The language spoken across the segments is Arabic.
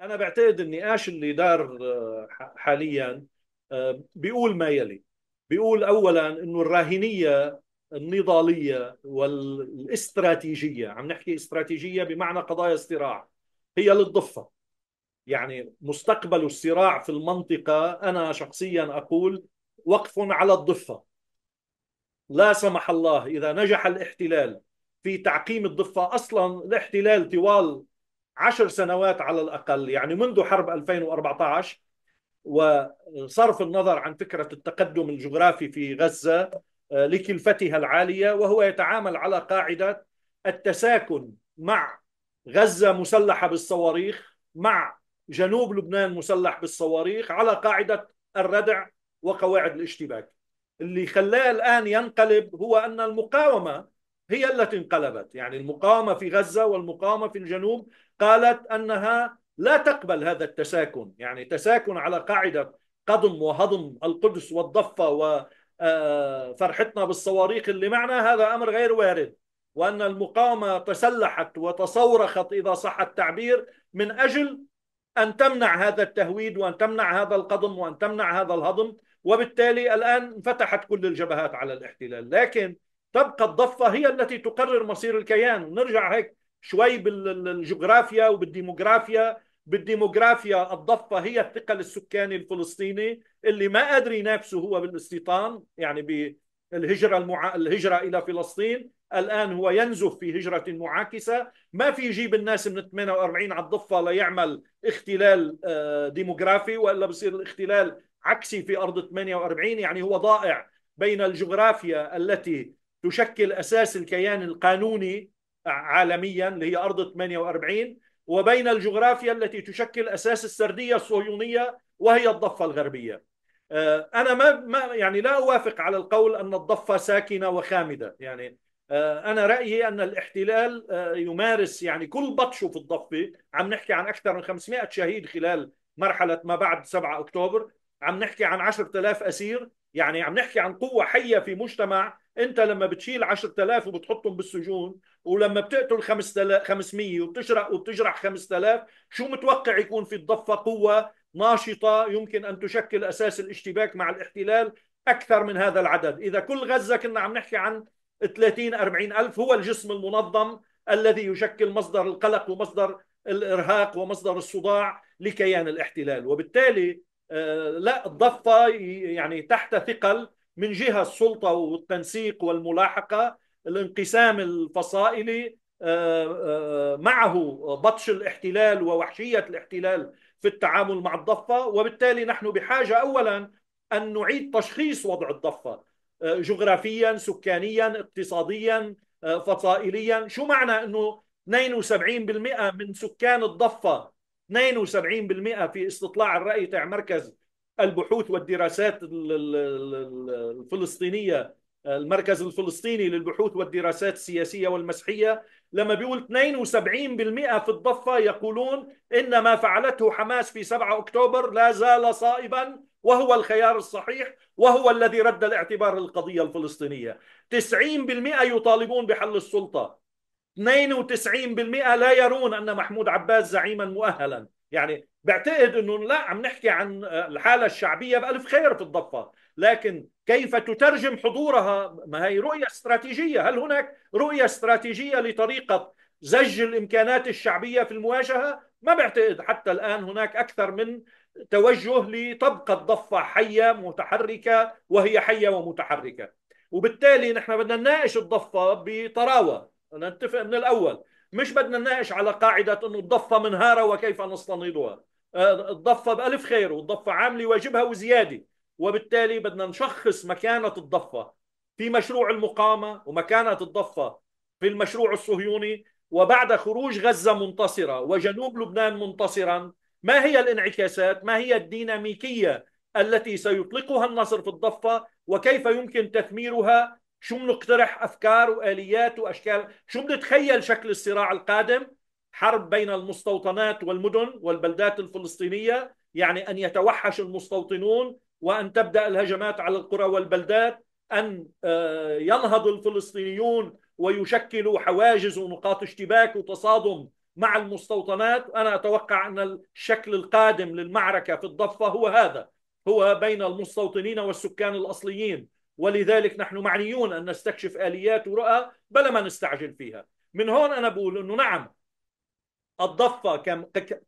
انا بعتقد النقاش اللي دار آه، حاليا آه، بيقول ما يلي بيقول اولا انه الراهنيه النضاليه والاستراتيجيه عم نحكي استراتيجيه بمعنى قضايا الصراع هي للضفه يعني مستقبل الصراع في المنطقه انا شخصيا اقول وقف على الضفه لا سمح الله اذا نجح الاحتلال في تعقيم الضفه اصلا الاحتلال طوال عشر سنوات على الأقل يعني منذ حرب 2014 وصرف النظر عن فكرة التقدم الجغرافي في غزة آه، لكلفتها العالية وهو يتعامل على قاعدة التساكن مع غزة مسلحة بالصواريخ مع جنوب لبنان مسلح بالصواريخ على قاعدة الردع وقواعد الاشتباك اللي خلاه الآن ينقلب هو أن المقاومة هي التي انقلبت يعني المقاومة في غزة والمقاومة في الجنوب قالت أنها لا تقبل هذا التساكن يعني تساكن على قاعدة قضم وهضم القدس والضفة وفرحتنا آه، بالصواريخ اللي معنا هذا أمر غير وارد وأن المقاومة تسلحت وتصورخت إذا صح التعبير من أجل أن تمنع هذا التهويد وأن تمنع هذا القضم وأن تمنع هذا الهضم وبالتالي الآن انفتحت كل الجبهات على الاحتلال لكن تبقى الضفة هي التي تقرر مصير الكيان نرجع هيك شوي بالجغرافيا وبالديموغرافيا بالديموغرافيا الضفه هي الثقل السكاني الفلسطيني اللي ما قادر ينافسه هو بالاستيطان يعني بالهجره المع... الهجره الى فلسطين الان هو ينزف في هجره معاكسه ما في يجيب الناس من 48 على الضفه ليعمل اختلال آه، ديموغرافي والا بصير الاختلال عكسي في ارض 48 يعني هو ضائع بين الجغرافيا التي تشكل اساس الكيان القانوني عالميا اللي هي أرض 48 وبين الجغرافيا التي تشكل أساس السردية الصهيونية وهي الضفة الغربية آه، أنا ما, ما يعني لا أوافق على القول أن الضفة ساكنة وخامدة يعني آه، أنا رأيي أن الاحتلال آه، يمارس يعني كل بطشه في الضفة عم نحكي عن أكثر من 500 شهيد خلال مرحلة ما بعد 7 أكتوبر عم نحكي عن 10000 أسير يعني عم نحكي عن قوة حية في مجتمع انت لما بتشيل 10000 وبتحطهم بالسجون ولما بتقتل 500 وبتشرح وبتجرح 5000 شو متوقع يكون في الضفه قوه ناشطه يمكن ان تشكل اساس الاشتباك مع الاحتلال اكثر من هذا العدد اذا كل غزه كنا عم نحكي عن 30 40 الف هو الجسم المنظم الذي يشكل مصدر القلق ومصدر الارهاق ومصدر الصداع لكيان الاحتلال وبالتالي آه، لا الضفه يعني تحت ثقل من جهه السلطه والتنسيق والملاحقه الانقسام الفصائلي آه، آه، معه بطش الاحتلال ووحشيه الاحتلال في التعامل مع الضفه وبالتالي نحن بحاجه اولا ان نعيد تشخيص وضع الضفه آه، جغرافيا سكانيا اقتصاديا فصائليا شو معنى انه 72% من سكان الضفه 72% في استطلاع الرأي تاع مركز البحوث والدراسات الفلسطينيه المركز الفلسطيني للبحوث والدراسات السياسيه والمسحيه لما بيقول 72% في الضفه يقولون ان ما فعلته حماس في 7 اكتوبر لا زال صائبا وهو الخيار الصحيح وهو الذي رد الاعتبار للقضيه الفلسطينيه 90% يطالبون بحل السلطه 92% لا يرون ان محمود عباس زعيما مؤهلا يعني بعتقد انه لا عم نحكي عن آه، الحاله الشعبيه بالف خير في الضفه لكن كيف تترجم حضورها ما هي رؤيه استراتيجيه هل هناك رؤيه استراتيجيه لطريقه زج الامكانات الشعبيه في المواجهه ما بعتقد حتى الان هناك اكثر من توجه لتبقى الضفه حيه متحركه وهي حيه ومتحركه وبالتالي نحن بدنا نناقش الضفه بطراوه نتفق من الاول مش بدنا نناقش على قاعدة أنه الضفة منهارة وكيف نستنيضها آه، الضفة بألف خير والضفة عاملة واجبها وزيادة وبالتالي بدنا نشخص مكانة الضفة في مشروع المقامة ومكانة الضفة في المشروع الصهيوني وبعد خروج غزة منتصرة وجنوب لبنان منتصرا ما هي الانعكاسات ما هي الديناميكية التي سيطلقها النصر في الضفة وكيف يمكن تثميرها شو بنقترح افكار واليات واشكال شو بنتخيل شكل الصراع القادم حرب بين المستوطنات والمدن والبلدات الفلسطينيه يعني ان يتوحش المستوطنون وان تبدا الهجمات على القرى والبلدات ان آه، ينهض الفلسطينيون ويشكلوا حواجز ونقاط اشتباك وتصادم مع المستوطنات انا اتوقع ان الشكل القادم للمعركه في الضفه هو هذا هو بين المستوطنين والسكان الاصليين ولذلك نحن معنيون أن نستكشف آليات ورؤى بلا ما نستعجل فيها من هون أنا بقول أنه نعم الضفة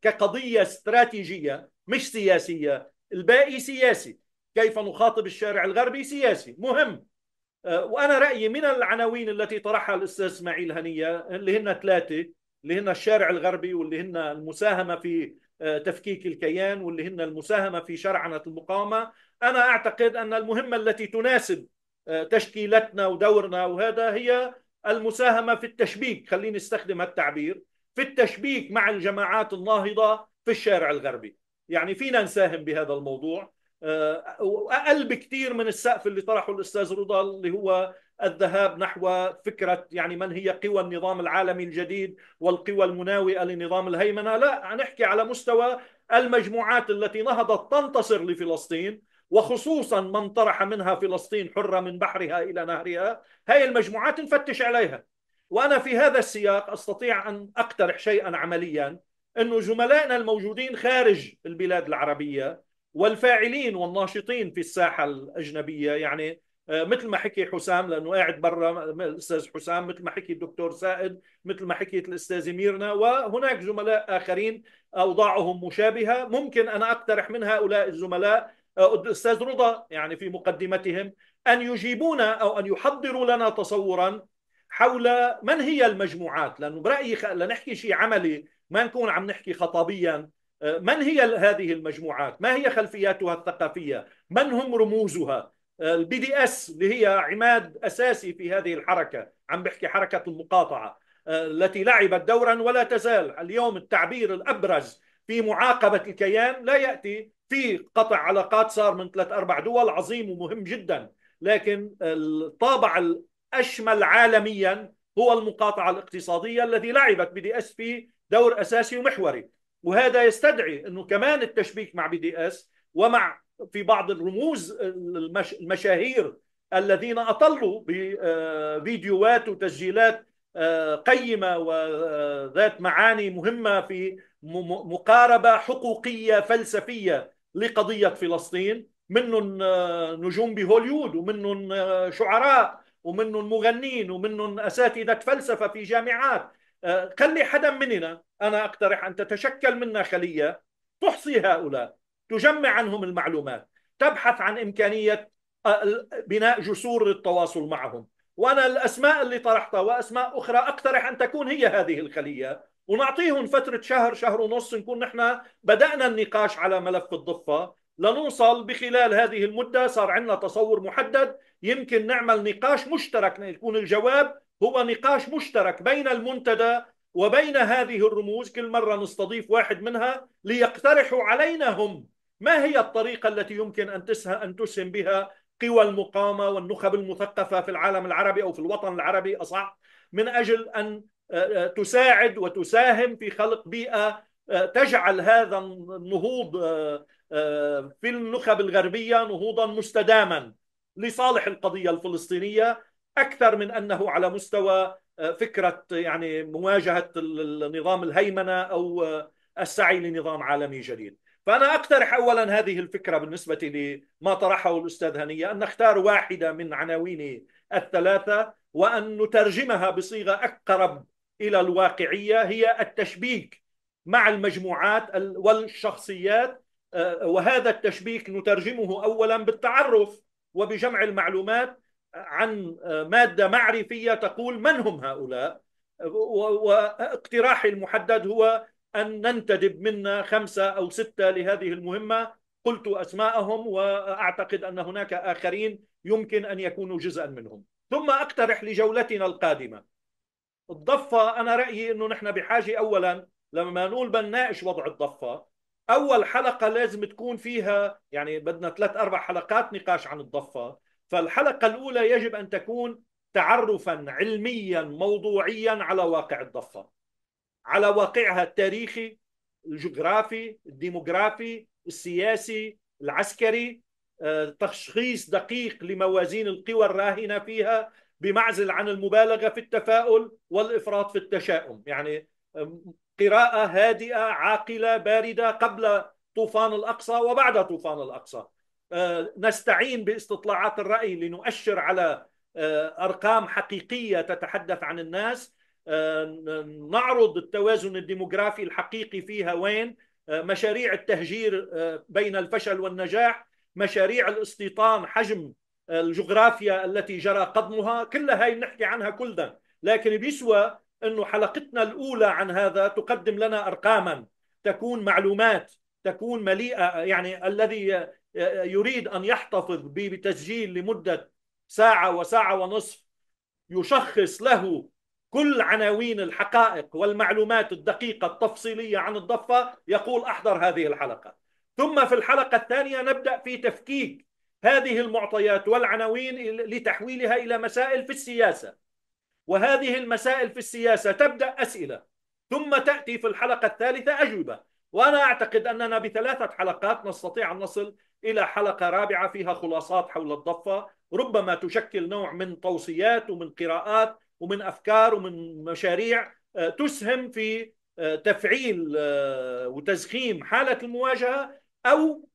كقضية استراتيجية مش سياسية الباقي سياسي كيف نخاطب الشارع الغربي سياسي مهم آه، وأنا رأيي من العناوين التي طرحها الأستاذ إسماعيل هنية اللي هن ثلاثة اللي هن الشارع الغربي واللي هن المساهمة في تفكيك الكيان واللي هن المساهمه في شرعنه المقاومه انا اعتقد ان المهمه التي تناسب آه، تشكيلتنا ودورنا وهذا هي المساهمه في التشبيك خليني استخدم التعبير في التشبيك مع الجماعات الناهضه في الشارع الغربي يعني فينا نساهم بهذا الموضوع آه، اقل بكثير من السقف اللي طرحه الاستاذ رضا اللي هو الذهاب نحو فكرة يعني من هي قوى النظام العالمي الجديد والقوى المناوئة لنظام الهيمنة لا نحكي على مستوى المجموعات التي نهضت تنتصر لفلسطين وخصوصا من طرح منها فلسطين حرة من بحرها إلى نهرها هاي المجموعات نفتش عليها وأنا في هذا السياق أستطيع أن أقترح شيئا عمليا أنه زملائنا الموجودين خارج البلاد العربية والفاعلين والناشطين في الساحة الأجنبية يعني آه، مثل ما حكي حسام لانه قاعد برا الاستاذ حسام مثل ما حكي الدكتور سائد مثل ما حكيت الاستاذ ميرنا وهناك زملاء اخرين اوضاعهم مشابهه ممكن انا اقترح من هؤلاء الزملاء الاستاذ آه، رضا يعني في مقدمتهم ان يجيبونا او ان يحضروا لنا تصورا حول من هي المجموعات لانه برايي لنحكي شيء عملي ما نكون عم نحكي خطابيا آه، من هي هذه المجموعات ما هي خلفياتها الثقافيه من هم رموزها البي دي اس اللي هي عماد اساسي في هذه الحركه عم بحكي حركه المقاطعه آه، التي لعبت دورا ولا تزال اليوم التعبير الابرز في معاقبه الكيان لا ياتي في قطع علاقات صار من ثلاث اربع دول عظيم ومهم جدا لكن الطابع الاشمل عالميا هو المقاطعه الاقتصاديه الذي لعبت بي دي اس في دور اساسي ومحوري وهذا يستدعي انه كمان التشبيك مع بي دي اس ومع في بعض الرموز المشاهير الذين اطلوا بفيديوهات آه، وتسجيلات آه، قيمه وذات معاني مهمه في مقاربه حقوقيه فلسفيه لقضيه فلسطين منهم آه، نجوم بهوليود ومنهم شعراء ومنهم مغنين ومنهم اساتذه فلسفه في جامعات خلي حدا مننا انا اقترح ان تتشكل منا خليه تحصي هؤلاء تجمع عنهم المعلومات تبحث عن إمكانية آه، بناء جسور للتواصل معهم وأنا الأسماء اللي طرحتها وأسماء أخرى أقترح أن تكون هي هذه الخلية ونعطيهم فترة شهر شهر ونص نكون نحن بدأنا النقاش على ملف الضفة لنوصل بخلال هذه المدة صار عندنا تصور محدد يمكن نعمل نقاش مشترك يكون الجواب هو نقاش مشترك بين المنتدى وبين هذه الرموز كل مرة نستضيف واحد منها ليقترحوا علينا هم ما هي الطريقة التي يمكن أن أن تسهم بها قوى المقاومة والنخب المثقفة في العالم العربي أو في الوطن العربي أصح من أجل أن آه، آه، تساعد وتساهم في خلق بيئة آه، تجعل هذا النهوض في النخب الغربية نهوضا مستداما لصالح القضية الفلسطينية أكثر من أنه على مستوى فكرة يعني مواجهة النظام الهيمنة أو السعي لنظام عالمي جديد فأنا أقترح أولا هذه الفكرة بالنسبة لما طرحه الأستاذ هنية أن نختار واحدة من عناوين الثلاثة وأن نترجمها بصيغة أقرب إلى الواقعية هي التشبيك مع المجموعات والشخصيات آه، وهذا التشبيك نترجمه أولا بالتعرف وبجمع المعلومات عن آه، مادة معرفية تقول من هم هؤلاء واقتراحي المحدد هو أن ننتدب منا خمسة أو ستة لهذه المهمة قلت أسماءهم وأعتقد أن هناك آخرين يمكن أن يكونوا جزءا منهم ثم أقترح لجولتنا القادمة الضفة أنا رأيي أنه نحن بحاجة أولا لما نقول بنناقش وضع الضفة أول حلقة لازم تكون فيها يعني بدنا ثلاث أربع حلقات نقاش عن الضفة فالحلقة الأولى يجب أن تكون تعرفا علميا موضوعيا على واقع الضفة على واقعها التاريخي الجغرافي الديموغرافي السياسي العسكري آه، تشخيص دقيق لموازين القوى الراهنة فيها بمعزل عن المبالغة في التفاؤل والإفراط في التشاؤم يعني قراءة هادئة عاقلة باردة قبل طوفان الأقصى وبعد طوفان الأقصى آه، نستعين باستطلاعات الرأي لنؤشر على آه، أرقام حقيقية تتحدث عن الناس آه، نعرض التوازن الديموغرافي الحقيقي فيها وين آه، مشاريع التهجير آه، بين الفشل والنجاح مشاريع الاستيطان حجم الجغرافيا التي جرى قدمها كل هاي نحكي عنها كلنا لكن بيسوى أنه حلقتنا الأولى عن هذا تقدم لنا أرقاما تكون معلومات تكون مليئة يعني الذي يريد أن يحتفظ بتسجيل لمدة ساعة وساعة ونصف يشخص له كل عناوين الحقائق والمعلومات الدقيقة التفصيلية عن الضفة يقول أحضر هذه الحلقة ثم في الحلقة الثانية نبدأ في تفكيك هذه المعطيات والعناوين لتحويلها إلى مسائل في السياسة وهذه المسائل في السياسة تبدأ أسئلة ثم تأتي في الحلقة الثالثة أجوبة وأنا أعتقد أننا بثلاثة حلقات نستطيع أن نصل إلى حلقة رابعة فيها خلاصات حول الضفة ربما تشكل نوع من توصيات ومن قراءات ومن افكار ومن مشاريع آه، تسهم في آه، تفعيل آه، وتزخيم حاله المواجهه او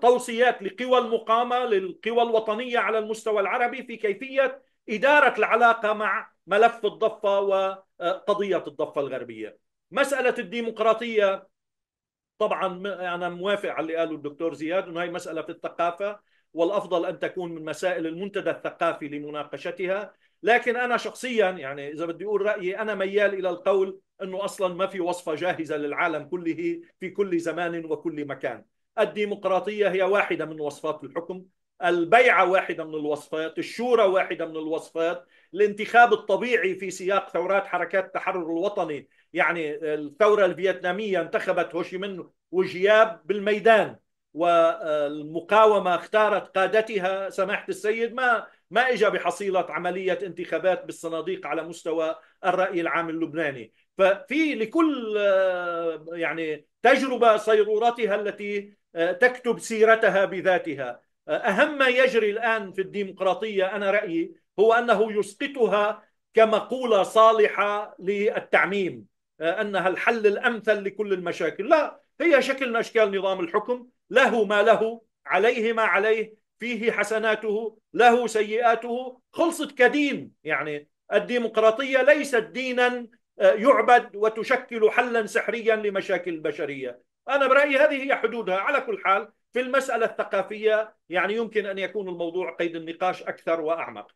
توصيات لقوى المقامه للقوى الوطنيه على المستوى العربي في كيفيه اداره العلاقه مع ملف الضفه وقضيه الضفه الغربيه. مساله الديمقراطيه طبعا انا موافق على اللي قاله الدكتور زياد انه هي مساله في الثقافه والافضل ان تكون من مسائل المنتدى الثقافي لمناقشتها لكن انا شخصيا يعني اذا بدي اقول رايي انا ميال الى القول انه اصلا ما في وصفه جاهزه للعالم كله في كل زمان وكل مكان الديمقراطيه هي واحده من وصفات الحكم البيعه واحده من الوصفات الشورى واحده من الوصفات الانتخاب الطبيعي في سياق ثورات حركات التحرر الوطني يعني الثوره الفيتناميه انتخبت هوشيمين وجياب بالميدان والمقاومه اختارت قادتها سماحه السيد ما ما اجى بحصيله عمليه انتخابات بالصناديق على مستوى الراي العام اللبناني ففي لكل آه، يعني تجربه صيرورتها التي آه، تكتب سيرتها بذاتها آه، اهم ما يجري الان في الديمقراطيه انا رايي هو انه يسقطها كمقوله صالحه للتعميم انها الحل الامثل لكل المشاكل لا هي شكل من اشكال نظام الحكم له ما له عليه ما عليه فيه حسناته له سيئاته خلصت كدين يعني الديمقراطية ليست دينا آه، يعبد وتشكل حلا سحريا لمشاكل البشرية أنا برأيي هذه هي حدودها على كل حال في المسألة الثقافية يعني يمكن أن يكون الموضوع قيد النقاش أكثر وأعمق